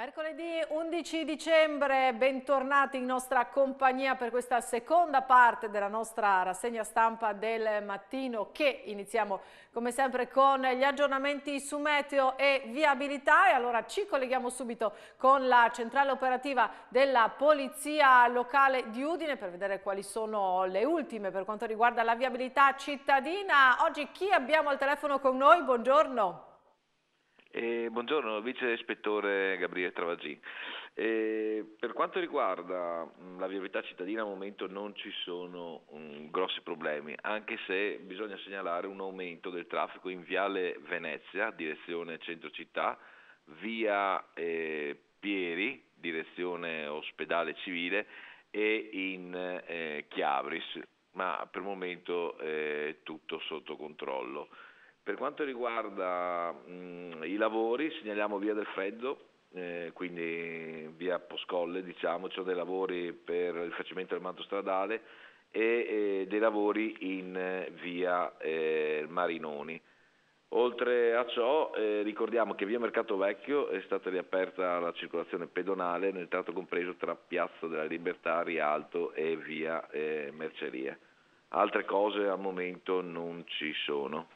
Mercoledì 11 dicembre, bentornati in nostra compagnia per questa seconda parte della nostra rassegna stampa del mattino che iniziamo come sempre con gli aggiornamenti su meteo e viabilità e allora ci colleghiamo subito con la centrale operativa della Polizia Locale di Udine per vedere quali sono le ultime per quanto riguarda la viabilità cittadina. Oggi chi abbiamo al telefono con noi? Buongiorno. Eh, buongiorno, vice ispettore Gabriele Travagin. Eh, per quanto riguarda la viabilità cittadina al momento non ci sono mh, grossi problemi, anche se bisogna segnalare un aumento del traffico in viale Venezia, direzione centro città, via eh, Pieri, direzione ospedale civile e in eh, Chiavris, ma per il momento è eh, tutto sotto controllo. Per quanto riguarda mh, i lavori, segnaliamo via del freddo, eh, quindi via Poscolle, diciamo, ci cioè sono dei lavori per il facimento del manto stradale e, e dei lavori in eh, via eh, Marinoni. Oltre a ciò eh, ricordiamo che via Mercato Vecchio è stata riaperta la circolazione pedonale nel tratto compreso tra Piazza della Libertà, Rialto e via eh, Mercerie. Altre cose al momento non ci sono.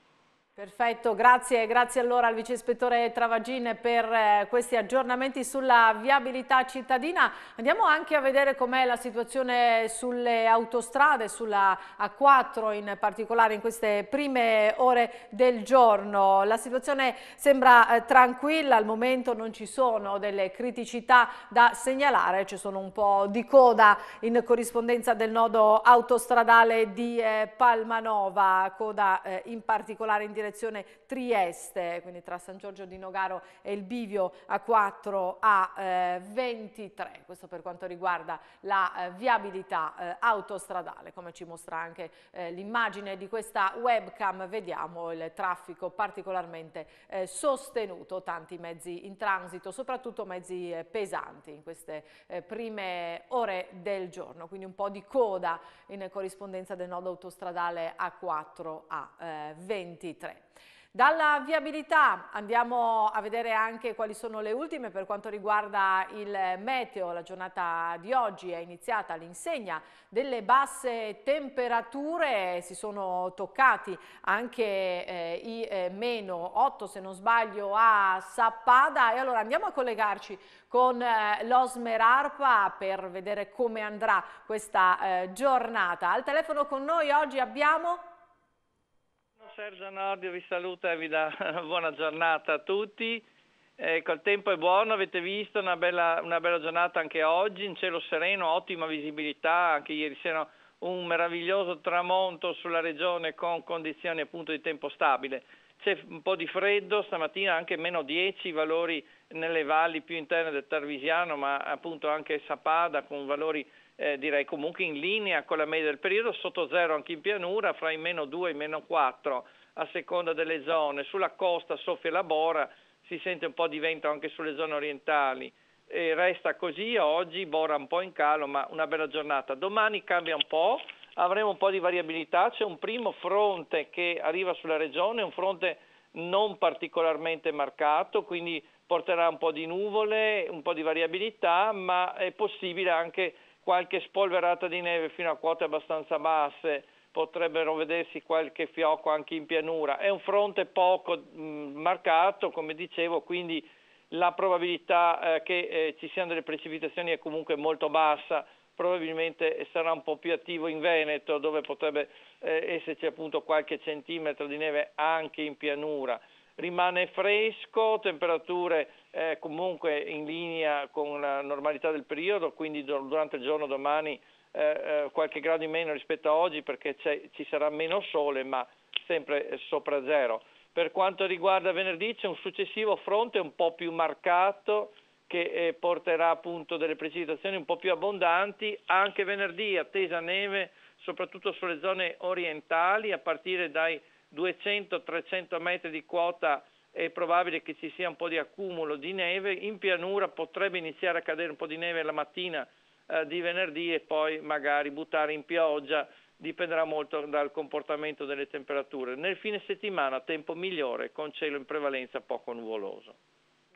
Perfetto, grazie, grazie allora al vice ispettore Travagin per eh, questi aggiornamenti sulla viabilità cittadina. Andiamo anche a vedere com'è la situazione sulle autostrade, sulla A4 in particolare in queste prime ore del giorno. La situazione sembra eh, tranquilla, al momento non ci sono delle criticità da segnalare, ci sono un po' di coda in corrispondenza del nodo autostradale di eh, Palmanova, coda eh, in particolare in direzione direzione Trieste, quindi tra San Giorgio di Nogaro e il Bivio a 4 a eh, 23. Questo per quanto riguarda la eh, viabilità eh, autostradale, come ci mostra anche eh, l'immagine di questa webcam, vediamo il traffico particolarmente eh, sostenuto, tanti mezzi in transito, soprattutto mezzi pesanti in queste prime ore del giorno, quindi un po' di coda in corrispondenza del nodo autostradale A4 a eh, 23. Dalla viabilità andiamo a vedere anche quali sono le ultime per quanto riguarda il meteo. La giornata di oggi è iniziata all'insegna delle basse temperature, si sono toccati anche eh, i eh, meno 8 se non sbaglio a Sappada e allora andiamo a collegarci con eh, l'Osmer Arpa per vedere come andrà questa eh, giornata. Al telefono con noi oggi abbiamo... Sergio Nordio vi saluta e vi dà una buona giornata a tutti. Ecco, eh, il tempo è buono, avete visto, una bella, una bella giornata anche oggi, in cielo sereno, ottima visibilità, anche ieri sera un meraviglioso tramonto sulla regione con condizioni appunto di tempo stabile. C'è un po' di freddo, stamattina anche meno 10 valori nelle valli più interne del Tarvisiano, ma appunto anche Sapada con valori eh, direi comunque in linea con la media del periodo, sotto zero anche in pianura, fra i meno 2 e i meno 4 a seconda delle zone. Sulla costa soffia la bora, si sente un po' di vento anche sulle zone orientali. E resta così oggi, bora un po' in calo, ma una bella giornata. Domani cambia un po', avremo un po' di variabilità, c'è un primo fronte che arriva sulla regione, un fronte non particolarmente marcato, quindi porterà un po' di nuvole, un po' di variabilità, ma è possibile anche qualche spolverata di neve fino a quote abbastanza basse, potrebbero vedersi qualche fiocco anche in pianura. È un fronte poco mh, marcato, come dicevo, quindi la probabilità eh, che eh, ci siano delle precipitazioni è comunque molto bassa, probabilmente sarà un po' più attivo in Veneto dove potrebbe eh, esserci appunto qualche centimetro di neve anche in pianura rimane fresco, temperature eh, comunque in linea con la normalità del periodo, quindi durante il giorno domani eh, eh, qualche grado in meno rispetto a oggi perché ci sarà meno sole ma sempre sopra zero. Per quanto riguarda venerdì c'è un successivo fronte un po' più marcato che eh, porterà appunto delle precipitazioni un po' più abbondanti, anche venerdì attesa neve soprattutto sulle zone orientali a partire dai 200-300 metri di quota è probabile che ci sia un po' di accumulo di neve, in pianura potrebbe iniziare a cadere un po' di neve la mattina eh, di venerdì e poi magari buttare in pioggia, dipenderà molto dal comportamento delle temperature. Nel fine settimana tempo migliore con cielo in prevalenza poco nuvoloso.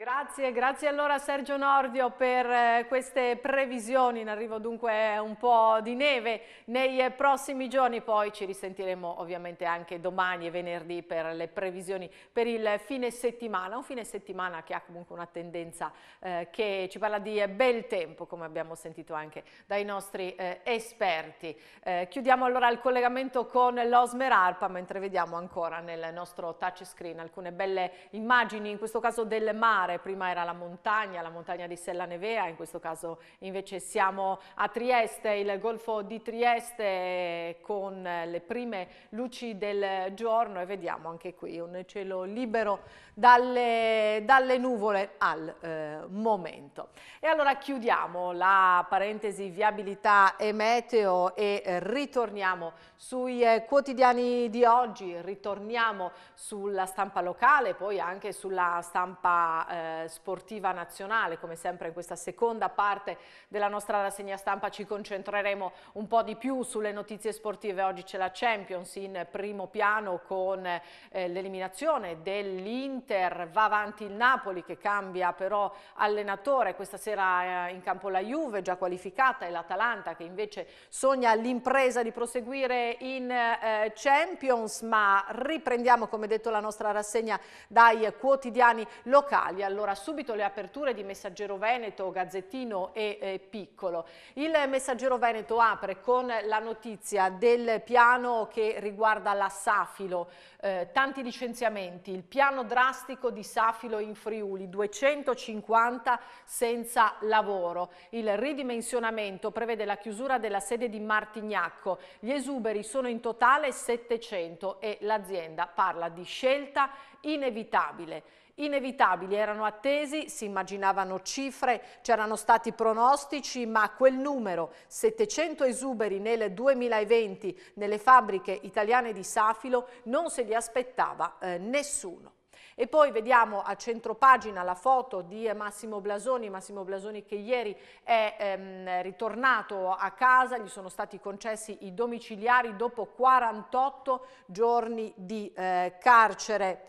Grazie, grazie allora Sergio Nordio per eh, queste previsioni, in arrivo dunque un po' di neve nei prossimi giorni, poi ci risentiremo ovviamente anche domani e venerdì per le previsioni per il fine settimana, un fine settimana che ha comunque una tendenza eh, che ci parla di bel tempo come abbiamo sentito anche dai nostri eh, esperti. Eh, chiudiamo allora il collegamento con l'Osmer Arpa mentre vediamo ancora nel nostro touchscreen alcune belle immagini, in questo caso del mare mare, prima era la montagna, la montagna di Sella Nevea, in questo caso invece siamo a Trieste, il golfo di Trieste con le prime luci del giorno e vediamo anche qui un cielo libero dalle, dalle nuvole al eh, momento. E allora chiudiamo la parentesi viabilità e meteo e ritorniamo sui eh, quotidiani di oggi, ritorniamo sulla stampa locale, poi anche sulla stampa eh, eh, sportiva nazionale. Come sempre in questa seconda parte della nostra rassegna stampa ci concentreremo un po' di più sulle notizie sportive. Oggi c'è la Champions in primo piano con eh, l'eliminazione dell'Inter, va avanti il Napoli che cambia però allenatore, questa sera eh, in campo la Juve già qualificata e l'Atalanta che invece sogna l'impresa di proseguire in eh, Champions, ma riprendiamo come detto la nostra rassegna dai quotidiani locali allora subito le aperture di Messaggero Veneto, Gazzettino e eh, Piccolo. Il Messaggero Veneto apre con la notizia del piano che riguarda la Safilo, eh, tanti licenziamenti, il piano drastico di Safilo in Friuli, 250 senza lavoro. Il ridimensionamento prevede la chiusura della sede di Martignacco. Gli esuberi sono in totale 700 e l'azienda parla di scelta inevitabile inevitabili, erano attesi, si immaginavano cifre, c'erano stati pronostici, ma quel numero, 700 esuberi nel 2020 nelle fabbriche italiane di Safilo, non se li aspettava eh, nessuno. E poi vediamo a centro pagina la foto di Massimo Blasoni, Massimo Blasoni che ieri è ehm, ritornato a casa, gli sono stati concessi i domiciliari dopo 48 giorni di eh, carcere.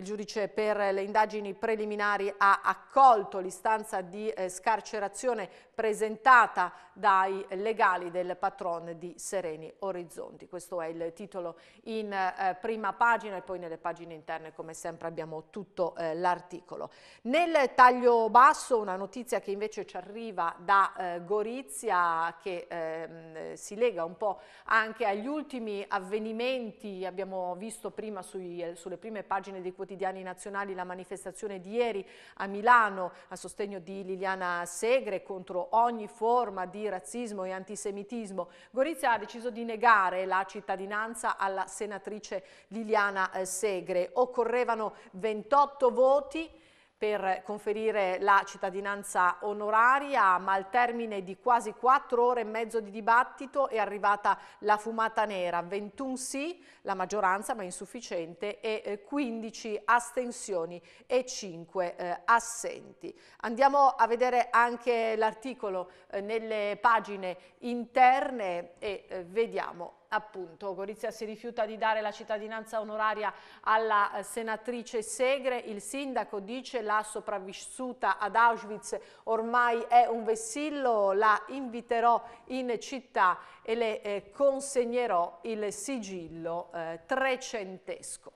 Il giudice per le indagini preliminari ha accolto l'istanza di eh, scarcerazione presentata dai legali del patron di Sereni Orizzonti. Questo è il titolo in eh, prima pagina e poi nelle pagine interne come sempre abbiamo tutto eh, l'articolo. Nel taglio basso una notizia che invece ci arriva da Gorizia che ehm, si lega un po' anche agli ultimi avvenimenti, abbiamo visto prima sui, sulle prime pagine di quotidiani quotidiani nazionali la manifestazione di ieri a Milano a sostegno di Liliana Segre contro ogni forma di razzismo e antisemitismo. Gorizia ha deciso di negare la cittadinanza alla senatrice Liliana eh, Segre. Occorrevano 28 voti per conferire la cittadinanza onoraria, ma al termine di quasi quattro ore e mezzo di dibattito è arrivata la fumata nera, 21 sì, la maggioranza ma insufficiente, e 15 eh, astensioni e 5 eh, assenti. Andiamo a vedere anche l'articolo eh, nelle pagine interne e eh, vediamo appunto Gorizia si rifiuta di dare la cittadinanza onoraria alla eh, senatrice Segre, il sindaco dice là sopravvissuta ad Auschwitz ormai è un vessillo, la inviterò in città e le eh, consegnerò il sigillo eh, trecentesco.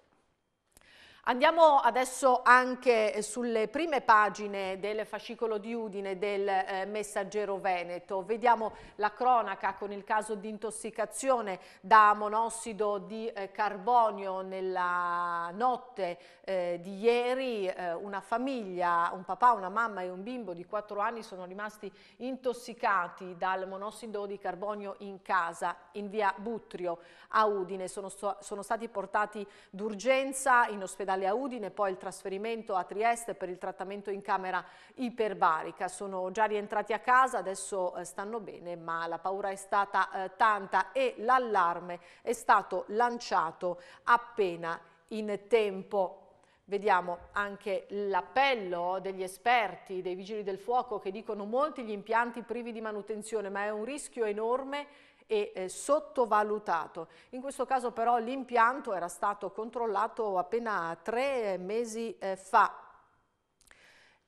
Andiamo adesso anche eh, sulle prime pagine del fascicolo di Udine del eh, Messaggero Veneto. Vediamo la cronaca con il caso di intossicazione da monossido di eh, carbonio nella notte eh, di ieri. Eh, una famiglia, un papà, una mamma e un bimbo di 4 anni sono rimasti intossicati dal monossido di carbonio in casa in via Butrio a Udine. Sono, sono stati portati d'urgenza in ospedale ospedale a Udine, poi il trasferimento a Trieste per il trattamento in camera iperbarica. Sono già rientrati a casa, adesso eh, stanno bene, ma la paura è stata eh, tanta e l'allarme è stato lanciato appena in tempo. Vediamo anche l'appello degli esperti, dei vigili del fuoco che dicono molti gli impianti privi di manutenzione, ma è un rischio enorme e eh, sottovalutato. In questo caso però l'impianto era stato controllato appena tre mesi eh, fa.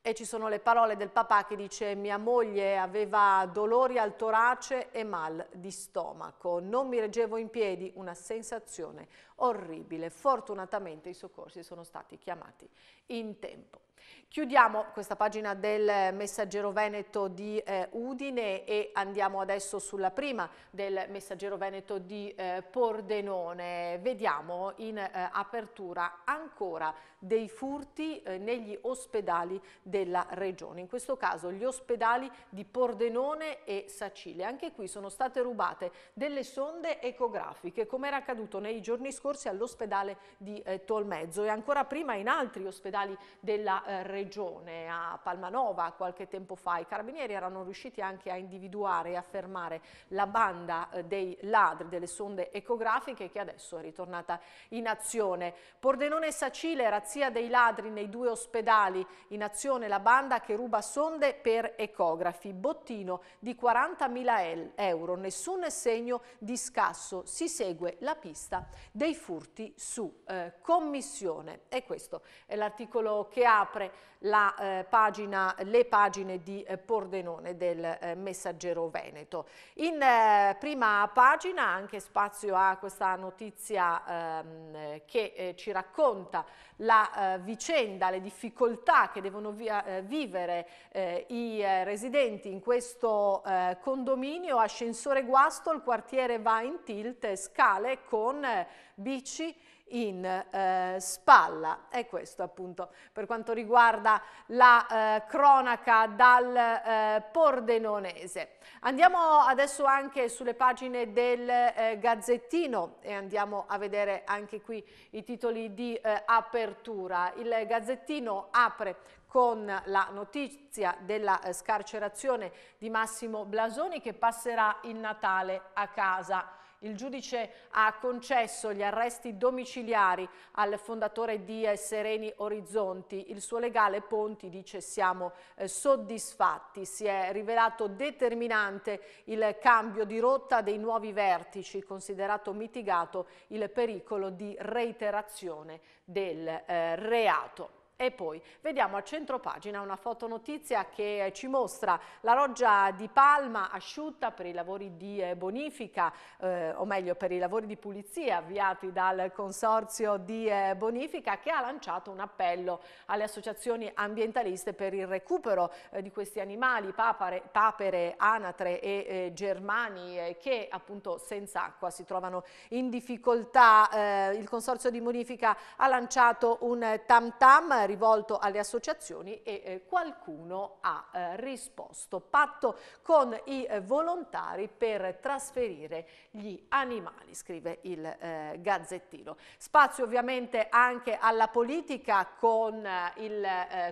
E ci sono le parole del papà che dice mia moglie aveva dolori al torace e mal di stomaco, non mi reggevo in piedi, una sensazione orribile. Fortunatamente i soccorsi sono stati chiamati in tempo. Chiudiamo questa pagina del Messaggero Veneto di eh, Udine e andiamo adesso sulla prima del Messaggero Veneto di eh, Pordenone. Vediamo in eh, apertura ancora dei furti eh, negli ospedali della regione. In questo caso gli ospedali di Pordenone e Sacile. Anche qui sono state rubate delle sonde ecografiche, come era accaduto nei giorni scorsi all'ospedale di eh, Tolmezzo e ancora prima in altri ospedali della eh, regione. A Palmanova qualche tempo fa i carabinieri erano riusciti anche a individuare e a fermare la banda eh, dei ladri delle sonde ecografiche che adesso è ritornata in azione. Pordenone e Sacile, razziale razzia dei ladri nei due ospedali, in azione la banda che ruba sonde per ecografi, bottino di 40.000 euro, nessun segno di scasso, si segue la pista dei furti su eh, commissione. E questo è l'articolo che apre la, eh, pagina, le pagine di eh, Pordenone del eh, Messaggero Veneto. In eh, prima pagina anche spazio a questa notizia ehm, che eh, ci racconta la la eh, vicenda, le difficoltà che devono via, eh, vivere eh, i eh, residenti in questo eh, condominio, ascensore guasto, il quartiere va in tilt, scale con eh, bici in eh, spalla. E questo appunto per quanto riguarda la eh, cronaca dal eh, Pordenonese. Andiamo adesso anche sulle pagine del eh, Gazzettino e andiamo a vedere anche qui i titoli di eh, apertura. Il Gazzettino apre con la notizia della eh, scarcerazione di Massimo Blasoni che passerà il Natale a casa il giudice ha concesso gli arresti domiciliari al fondatore di eh, Sereni Orizzonti. Il suo legale Ponti dice siamo eh, soddisfatti, si è rivelato determinante il cambio di rotta dei nuovi vertici, considerato mitigato il pericolo di reiterazione del eh, reato. E poi vediamo a centro pagina una fotonotizia che eh, ci mostra la roggia di Palma asciutta per i lavori di eh, bonifica, eh, o meglio per i lavori di pulizia avviati dal Consorzio di eh, Bonifica che ha lanciato un appello alle associazioni ambientaliste per il recupero eh, di questi animali, papere, papere anatre e eh, germani che appunto senza acqua si trovano in difficoltà. il Consorzio di Bonifica ha lanciato un tam tam rivolto alle associazioni e eh, qualcuno ha eh, risposto. Patto con i eh, volontari per trasferire gli animali, scrive il eh, Gazzettino. Spazio ovviamente anche alla politica con eh, il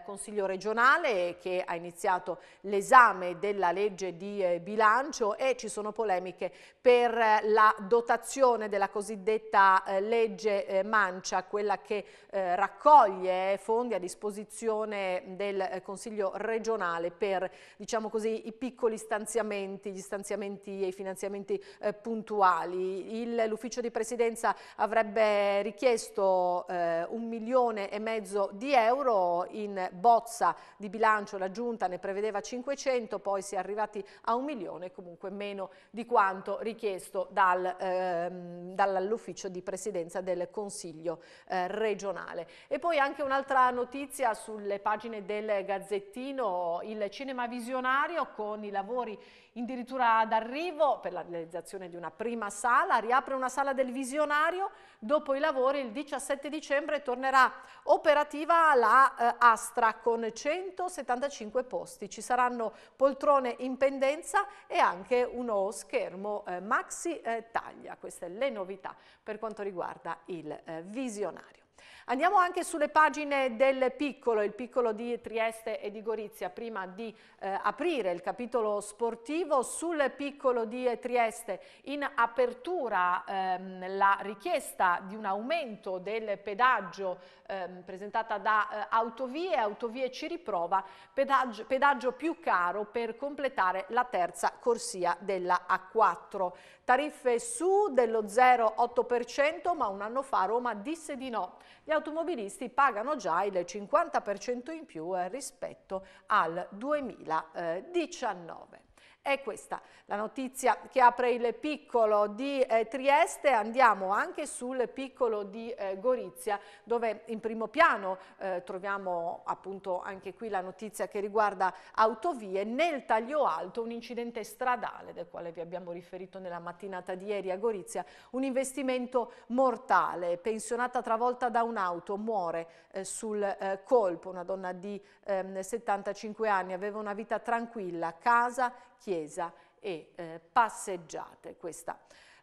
Consiglio regionale che ha iniziato l'esame della legge di bilancio e ci sono polemiche per la dotazione della cosiddetta legge mancia, quella che raccoglie fondi fondi a disposizione del eh, Consiglio regionale per diciamo così, i piccoli stanziamenti, gli stanziamenti e i finanziamenti eh, puntuali. L'ufficio di presidenza avrebbe richiesto eh, un milione e mezzo di euro in bozza di bilancio, la giunta ne prevedeva 500, poi si è arrivati a un milione, comunque meno di quanto richiesto dal, eh, dall'ufficio di presidenza del Consiglio eh, regionale. E poi anche un'altra notizia sulle pagine del Gazzettino, il cinema visionario con i lavori addirittura d'arrivo per la realizzazione di una prima sala, riapre una sala del visionario, dopo i lavori il 17 dicembre tornerà operativa la eh, Astra con 175 posti, ci saranno poltrone in pendenza e anche uno schermo eh, maxi eh, taglia, queste le novità per quanto riguarda il eh, visionario. Andiamo anche sulle pagine del piccolo, il piccolo di Trieste e di Gorizia, prima di eh, aprire il capitolo sportivo. Sul piccolo di Trieste in apertura ehm, la richiesta di un aumento del pedaggio ehm, presentata da eh, Autovie, Autovie ci riprova, pedaggio, pedaggio più caro per completare la terza corsia della A4. Tariffe su dello 0,8% ma un anno fa Roma disse di no. Gli automobilisti pagano già il 50% in più eh, rispetto al 2019 è questa. La notizia che apre il piccolo di eh, Trieste, andiamo anche sul piccolo di eh, Gorizia, dove in primo piano eh, troviamo appunto anche qui la notizia che riguarda autovie, nel taglio alto un incidente stradale del quale vi abbiamo riferito nella mattinata di ieri a Gorizia, un investimento mortale, pensionata travolta da un'auto, muore eh, sul eh, colpo, una donna di 75 ehm, anni, aveva una vita tranquilla, casa, chiesa, chiesa e eh, passeggiate. Questa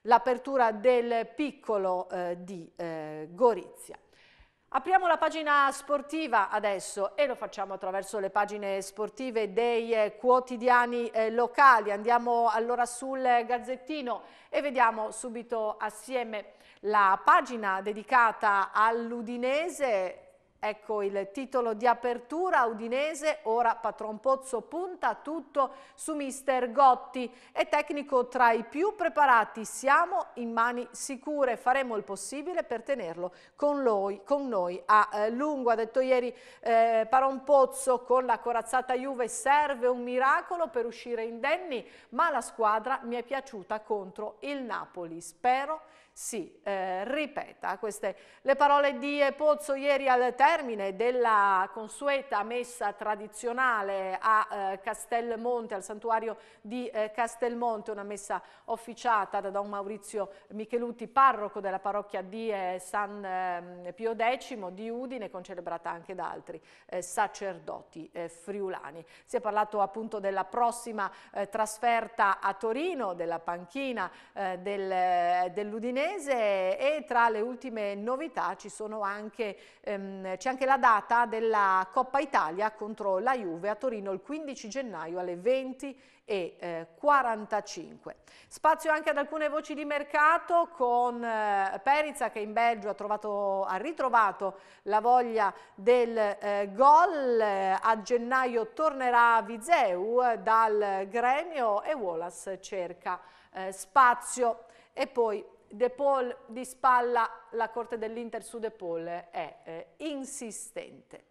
l'apertura del piccolo eh, di eh, Gorizia. Apriamo la pagina sportiva adesso e lo facciamo attraverso le pagine sportive dei eh, quotidiani eh, locali. Andiamo allora sul Gazzettino e vediamo subito assieme la pagina dedicata all'Udinese Ecco il titolo di apertura udinese, ora Patron Pozzo punta tutto su mister Gotti. È tecnico tra i più preparati, siamo in mani sicure, faremo il possibile per tenerlo con, lui, con noi a eh, lungo. Ha detto ieri eh, Paron Pozzo con la corazzata Juve serve un miracolo per uscire indenni, ma la squadra mi è piaciuta contro il Napoli. Spero che si eh, ripeta. Queste le parole di Pozzo ieri al termine della consueta messa tradizionale a eh, Castelmonte, al santuario di eh, Castelmonte, una messa officiata da Don Maurizio Micheluti, parroco della parrocchia di eh, San ehm, Pio X di Udine, concelebrata anche da altri eh, sacerdoti eh, friulani. Si è parlato appunto della prossima trasferta a Torino, della panchina del, dell'Udinese, mese e tra le ultime novità c'è anche, ehm, anche la data della Coppa Italia contro la Juve a Torino il 15 gennaio alle 20 e eh, 45. Spazio anche ad alcune voci di mercato con eh, Perizza che in Belgio ha, trovato, ha ritrovato la voglia del eh, gol, a gennaio tornerà Vizeu dal gremio e Wallace cerca eh, spazio. E poi De Paul di spalla, la corte dell'Inter su De Paul è eh, insistente.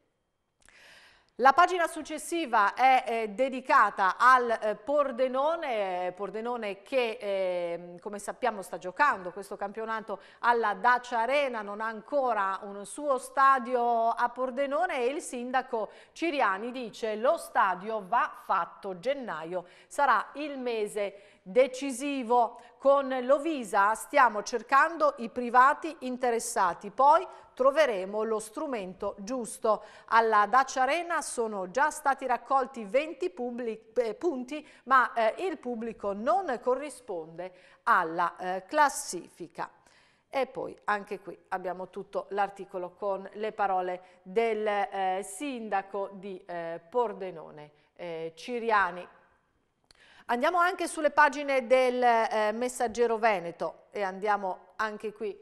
La pagina successiva è eh, dedicata al eh, Pordenone, Pordenone che ehm, come sappiamo sta giocando questo campionato alla Dacia Arena, non ha ancora un suo stadio a Pordenone e il sindaco Ciriani dice lo stadio va fatto, gennaio sarà il mese decisivo. Con Lovisa stiamo cercando i privati interessati, poi troveremo lo strumento giusto. Alla Dacia Arena sono già stati raccolti 20 eh, punti, ma eh, il pubblico non corrisponde alla eh, classifica. E poi anche qui abbiamo tutto l'articolo con le parole del eh, sindaco di eh, Pordenone, eh, Ciriani, Andiamo anche sulle pagine del eh, Messaggero Veneto e andiamo anche qui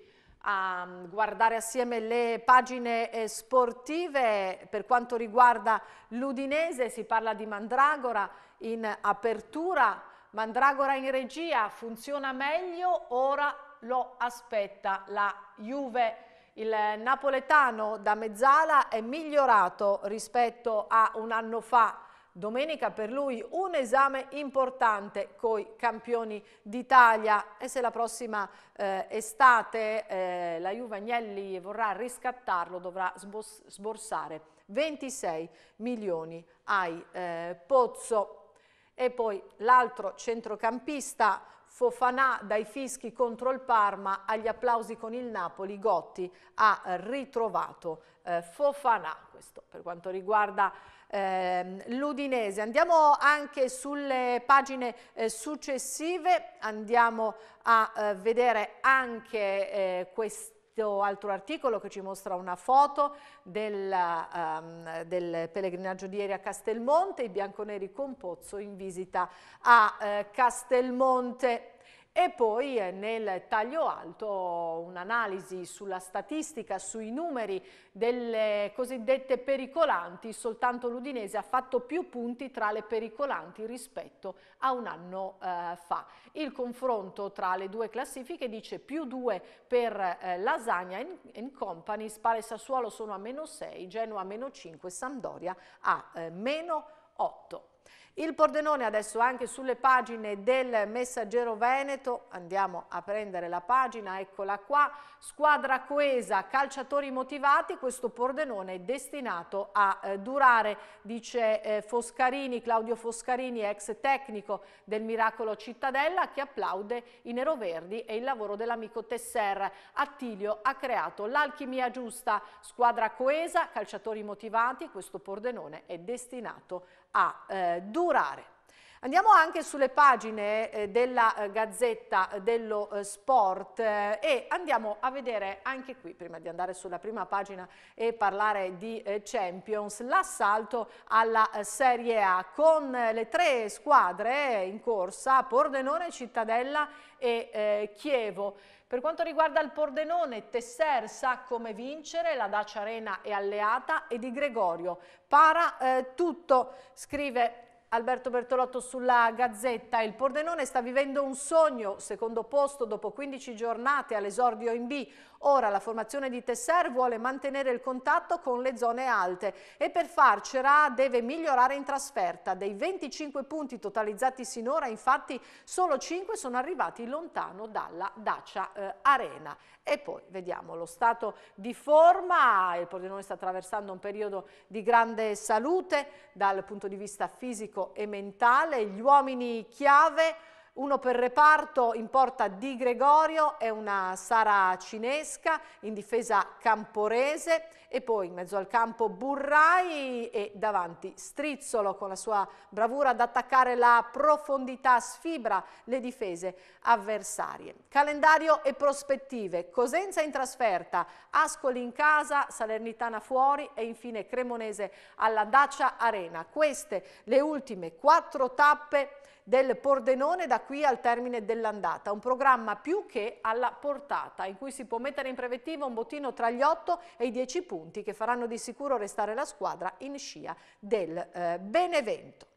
a um, guardare assieme le pagine eh, sportive per quanto riguarda l'Udinese, si parla di Mandragora in apertura, Mandragora in regia, funziona meglio, ora lo aspetta la Juve. Il napoletano da mezzala è migliorato rispetto a un anno fa, Domenica per lui un esame importante coi campioni d'Italia e se la prossima eh, estate eh, la Juve Agnelli vorrà riscattarlo dovrà sborsare 26 milioni ai eh, Pozzo. E poi l'altro centrocampista Fofanà dai fischi contro il Parma agli applausi con il Napoli, Gotti ha ritrovato eh, Fofanà, questo per quanto riguarda ehm, l'Udinese. Andiamo anche sulle pagine eh, successive, andiamo a eh, vedere anche eh, questa altro articolo che ci mostra una foto del, um, del, pellegrinaggio di ieri a Castelmonte, i bianconeri con Pozzo in visita a eh, Castelmonte. E poi eh, nel taglio alto un'analisi sulla statistica, sui numeri delle cosiddette pericolanti, soltanto l'Udinese ha fatto più punti tra le pericolanti rispetto a un anno eh, fa. Il confronto tra le due classifiche dice più 2 per eh, Lasagna in Company, Spale Sassuolo sono a meno 6, Genoa a meno 5, Sampdoria a eh, meno 8. Il Pordenone adesso anche sulle pagine del Messaggero Veneto, andiamo a prendere la pagina, eccola qua, squadra coesa, calciatori motivati, questo Pordenone è destinato a eh, durare, dice eh, Foscarini, Claudio Foscarini, ex tecnico del Miracolo Cittadella, che applaude i neroverdi e il lavoro dell'amico Tesser. Attilio ha creato l'alchimia giusta, squadra coesa, calciatori motivati, questo Pordenone è destinato a a eh, durare. Andiamo anche sulle pagine eh, della eh, Gazzetta eh, dello eh, Sport eh, e andiamo a vedere anche qui, prima di andare sulla prima pagina e parlare di eh, Champions, l'assalto alla Serie A con le tre squadre in corsa, Pordenone, Cittadella e Chievo. Per quanto riguarda il Pordenone, Tesser sa come vincere, la Dacia Arena è alleata e Di Gregorio para eh, tutto, scrive Alberto Bertolotto sulla Gazzetta. Il Pordenone sta vivendo un sogno, secondo posto dopo 15 giornate all'esordio in B. Ora la formazione di Tesser vuole mantenere il contatto con le zone alte e per farcela deve migliorare in trasferta. Dei 25 punti totalizzati sinora, infatti, solo 5 sono arrivati lontano dalla Dacia eh, Arena. E poi vediamo lo stato di forma, il Pordenone sta attraversando un periodo di grande salute dal punto di vista fisico e mentale, gli uomini chiave uno per reparto in porta Di Gregorio, è una Sara Cinesca in difesa camporese e poi in mezzo al campo Burrai e davanti Strizzolo con la sua bravura ad attaccare la profondità sfibra le difese avversarie. Calendario e prospettive, Cosenza in trasferta, Ascoli in casa, Salernitana fuori e infine Cremonese alla Dacia Arena. Queste le ultime quattro tappe del Pordenone da qui al termine dell'andata, un programma più che alla portata in cui si può mettere in prevettiva un bottino tra gli 8 e i 10 punti che faranno di sicuro restare la squadra in scia del eh, Benevento.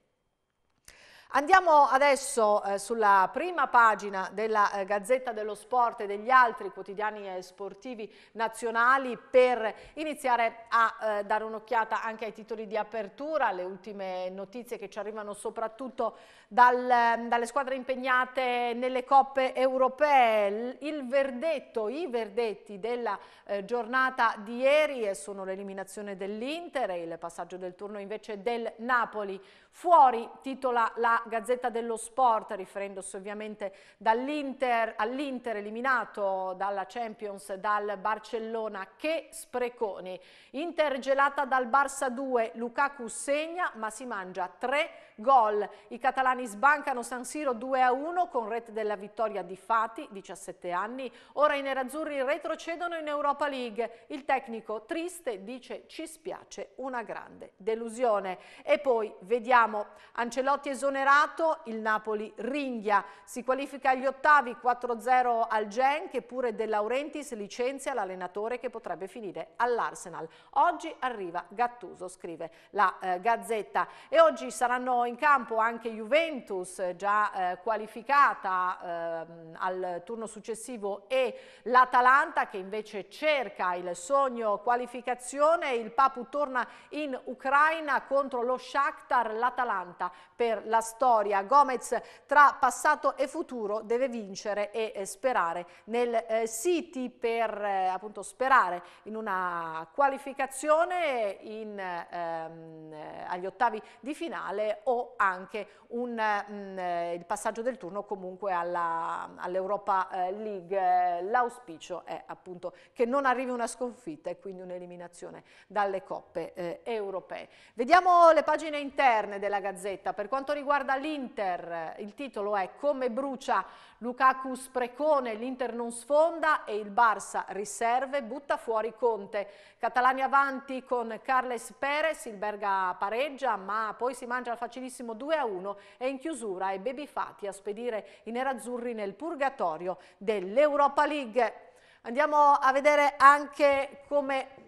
Andiamo adesso eh, sulla prima pagina della eh, Gazzetta dello Sport e degli altri quotidiani eh, sportivi nazionali per iniziare a eh, dare un'occhiata anche ai titoli di apertura, le ultime notizie che ci arrivano soprattutto dal, ehm, dalle squadre impegnate nelle coppe europee. Il verdetto, i verdetti della eh, giornata di ieri eh, sono l'eliminazione dell'Inter e il passaggio del turno invece del Napoli. Fuori, titola la Gazzetta dello Sport, riferendosi ovviamente all'Inter eliminato dalla Champions dal Barcellona, che spreconi. Inter gelata dal Barça 2, Lukaku segna ma si mangia 3 gol. I catalani sbancano San Siro 2-1 con rete della vittoria di Fati, 17 anni. Ora i nerazzurri retrocedono in Europa League. Il tecnico triste dice ci spiace una grande delusione. E poi vediamo Ancelotti esonerato, il Napoli ringhia. Si qualifica agli ottavi 4-0 al Gen che pure De Laurentiis licenzia l'allenatore che potrebbe finire all'Arsenal. Oggi arriva Gattuso, scrive la eh, Gazzetta. E oggi saranno in in campo anche Juventus già eh, qualificata eh, al turno successivo e l'Atalanta che invece cerca il sogno qualificazione. Il Papu torna in Ucraina contro lo Shakhtar, l'Atalanta per la storia. Gomez tra passato e futuro deve vincere e eh, sperare nel eh, City per eh, appunto sperare in una qualificazione in, ehm, eh, agli ottavi di finale o anche un, mh, mm, eh, il passaggio del turno comunque all'Europa all eh, League. L'auspicio è appunto che non arrivi una sconfitta e quindi un'eliminazione dalle coppe europee. Vediamo le pagine interne della Gazzetta per quanto riguarda l'Inter, il titolo è Come brucia Lukaku sprecone, l'Inter non sfonda e il Barça riserve, butta fuori Conte. Catalani avanti con Carles Perez, il Berga pareggia, ma poi si mangia al facilissimo 2-1 e in chiusura è Baby Fati a spedire i nerazzurri nel purgatorio dell'Europa League. Andiamo a vedere anche come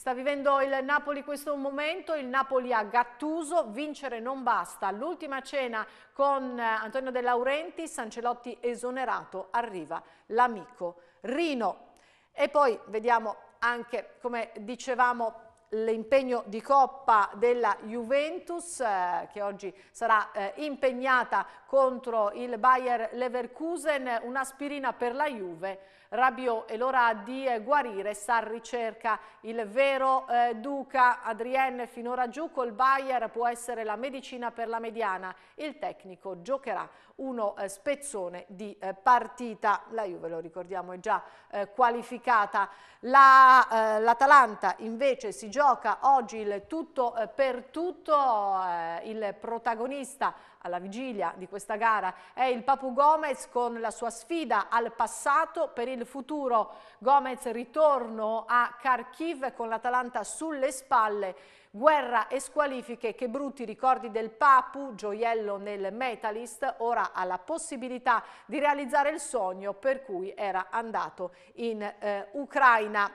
Sta vivendo il Napoli questo momento, il Napoli a Gattuso, vincere non basta. L'ultima cena con eh, Antonio De Laurenti, Sancelotti esonerato, arriva l'amico Rino. E poi vediamo anche, come dicevamo, l'impegno di Coppa della Juventus eh, che oggi sarà eh, impegnata contro il Bayer Leverkusen, un'aspirina per la Juve Rabiot è l'ora di eh, guarire, Sarri ricerca il vero eh, Duca, Adrienne finora giù col Bayer può essere la medicina per la mediana, il tecnico giocherà uno eh, spezzone di eh, partita, la Juve lo ricordiamo è già eh, qualificata, eh, l'Atalanta la, invece si gioca oggi il tutto per tutto, il protagonista alla vigilia di questa gara è il Papu Gomez con la sua sfida al passato per il futuro. Gomez ritorno a Kharkiv con l'Atalanta sulle spalle. Guerra e squalifiche, che brutti ricordi del Papu, gioiello nel Metalist, ora ha la possibilità di realizzare il sogno per cui era andato in eh, Ucraina.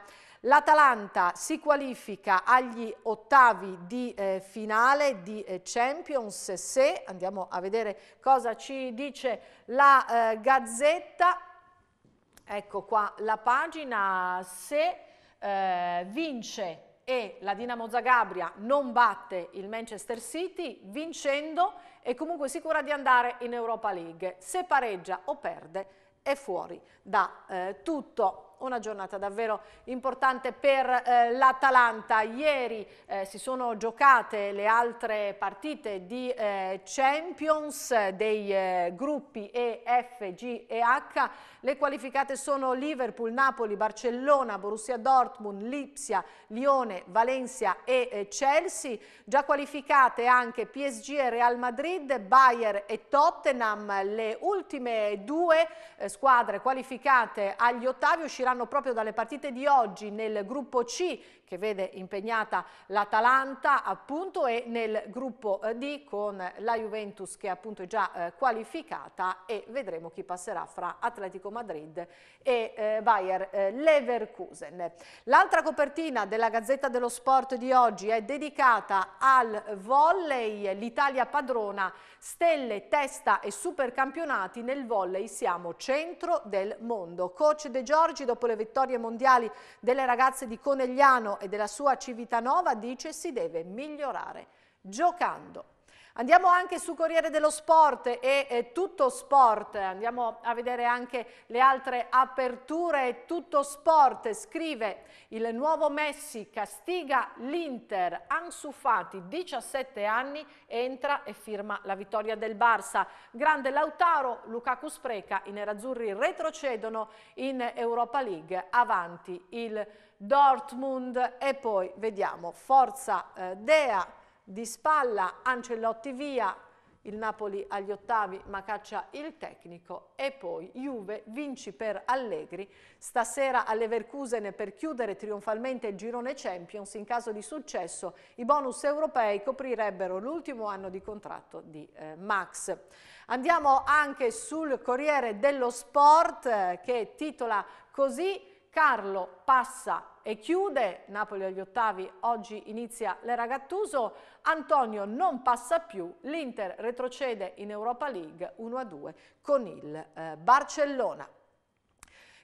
L'Atalanta si qualifica agli ottavi di eh, finale di eh, Champions se, andiamo a vedere cosa ci dice la eh, Gazzetta, ecco qua la pagina, se eh, vince e la Dinamo Zagabria non batte il Manchester City vincendo è comunque sicura di andare in Europa League, se pareggia o perde è fuori da eh, tutto una giornata davvero importante per eh, l'Atalanta. Ieri eh, si sono giocate le altre partite di eh, Champions dei eh, gruppi E, F, G e H. Le qualificate sono Liverpool, Napoli, Barcellona, Borussia Dortmund, Lipsia, Lione, Valencia e eh, Chelsea. Già qualificate anche PSG e Real Madrid, Bayer e Tottenham. Le ultime due eh, squadre qualificate agli ottavi usciranno usciranno proprio dalle partite di oggi nel gruppo C che vede impegnata l'Atalanta appunto e nel gruppo eh, D con la Juventus che appunto è già eh, qualificata e vedremo chi passerà fra Atletico Madrid e eh, Bayer Leverkusen. L'altra copertina della Gazzetta dello Sport di oggi è dedicata al volley, l'Italia padrona, stelle, testa e supercampionati nel volley siamo centro del mondo. Coach De Giorgi dopo le vittorie mondiali delle ragazze di Conegliano e della sua Civitanova dice si deve migliorare giocando. Andiamo anche su Corriere dello Sport e, eh, Tutto Sport, andiamo a vedere anche le altre aperture. Tutto Sport scrive il nuovo Messi castiga l'Inter, Ansu Fati 17 anni entra e firma la vittoria del Barça. Grande Lautaro, Lukaku spreca, i nerazzurri retrocedono in Europa League, avanti il Dortmund e poi vediamo Forza eh, Dea di spalla, Ancelotti via, il Napoli agli ottavi ma caccia il tecnico e poi Juve vinci per Allegri stasera alle Verkusen per chiudere trionfalmente il girone Champions in caso di successo i bonus europei coprirebbero l'ultimo anno di contratto di eh, Max andiamo anche sul Corriere dello Sport eh, che titola così Carlo passa e chiude, Napoli agli ottavi, oggi inizia l'era Gattuso, Antonio non passa più, l'Inter retrocede in Europa League 1-2 con il eh, Barcellona.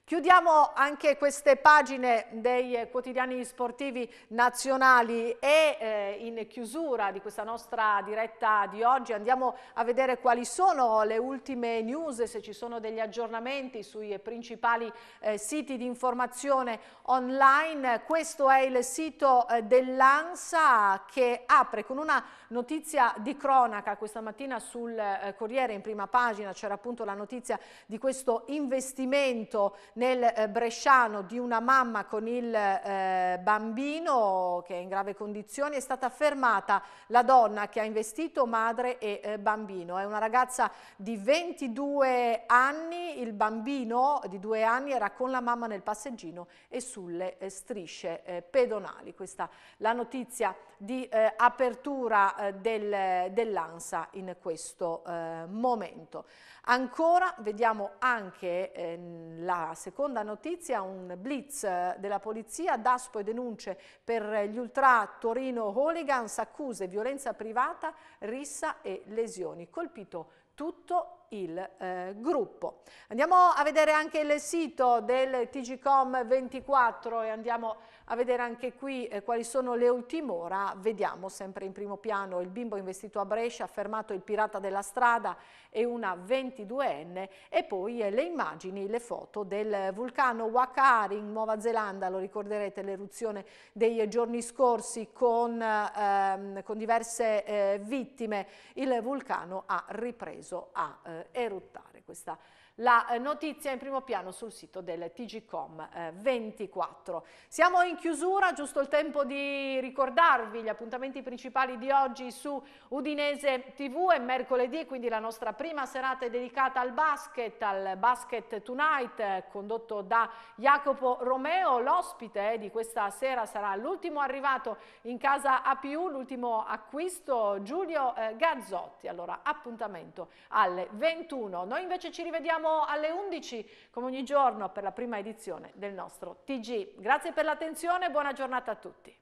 Chiudiamo anche queste pagine dei quotidiani sportivi nazionali e eh, in chiusura di questa nostra diretta di oggi andiamo a vedere quali sono le ultime news, se ci sono degli aggiornamenti sui principali eh, siti di informazione online. Questo è il sito eh, dell'ANSA che apre con una notizia di cronaca questa mattina sul eh, Corriere in prima pagina, c'era appunto la notizia di questo investimento nel eh, Bresciano di una mamma con il eh, bambino che è in grave condizione, è stata fermata la donna che ha investito madre e eh, bambino. È una ragazza di 22 anni, il bambino di due anni era con la mamma nel passeggino e sulle eh, strisce eh, pedonali. Questa è la notizia di eh, apertura del, dell'ANSA in questo momento. Ancora vediamo anche eh, la seconda notizia, un blitz della polizia, Daspo e denunce per gli ultra Torino hooligans, accuse, violenza privata, rissa e lesioni. Colpito tutto il eh, gruppo. Andiamo a vedere anche il sito del TGCOM 24 e andiamo a a vedere anche qui eh, quali sono le ultime ora, vediamo sempre in primo piano il bimbo investito a Brescia, fermato il pirata della strada e una 22enne e poi eh, le immagini, le foto del vulcano Wakari in Nuova Zelanda, lo ricorderete l'eruzione dei giorni scorsi con, ehm, con diverse eh, vittime, il vulcano ha ripreso a eh, eruttare questa la eh, notizia in primo piano sul sito del TGCOM eh, 24. Siamo in chiusura, giusto il tempo di ricordarvi gli appuntamenti principali di oggi su Udinese TV è mercoledì, quindi la nostra prima serata è dedicata al basket, al Basket Tonight eh, condotto da Jacopo Romeo, l'ospite eh, di questa sera sarà l'ultimo arrivato in casa APU, l'ultimo acquisto Giulio eh, Gazzotti. Allora appuntamento alle 21. Noi invece ci rivediamo alle 11 come ogni giorno per la prima edizione del nostro TG. Grazie per l'attenzione e buona giornata a tutti.